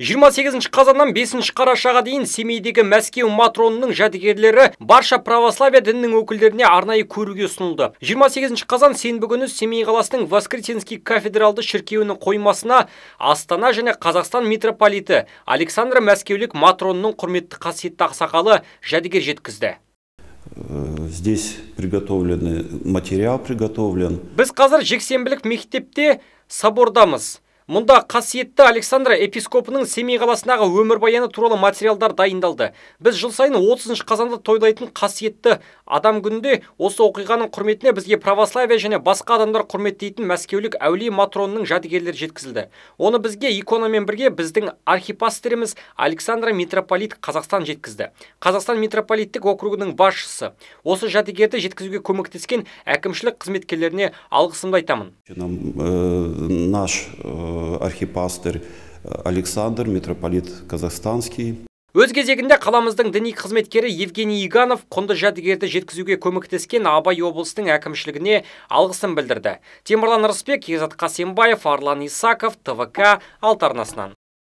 28 қазаннан 5 қарашаға дейін Семейдегі Мәскеу Матронының жәдігерлері барша православия дінінің өкілдеріне арнайы көруге ұсынылды. 28 қазан сен бүгіні Семей қаласының Воскресенский кафедралды шіркеуінің қоймасына Астана және Қазақстан митрополиті Александр Мәскеулік матронының құрметті қасиетті ақсақалы жәдігер жеткізді. Э, здесь приготовлены материал приготовлен. Біз қазір жексенбілік мектепте собордамыз. Мұнда қасиетті Александра епископының Семей қаласынағы өмір баяны туралы материалдар дайындалды. Біз жыл сайын 30 қазанды тойлайтын қасиетті адам күнінде осы оқиғаның құрметіне бізге православия және басқа адамдар құрметтейтін мәскеулік әулие Матронның жәдігерлері жеткізілді. Оны бізге иконамен бірге біздің архипастеріміз Александра митрополит Қазақстан жеткізді. Қазақстан митрополиттік округінің басшысы. Осы жәдігерді жеткізуге көмектескен әкімшілік қызметкерлеріне алғысымды айтамын. Э, наш э, Э, архипастер э, александр митрополит казахстанский өз кезегінде қаламыздың діни қызметкері евгений иганов құнды жәдігерді жеткізуге көміктескен абай облысының әкімшілігіне алғысын білдірді темірлан рысбек езат қасенбаев арлан исаков твк Алтарнасынан.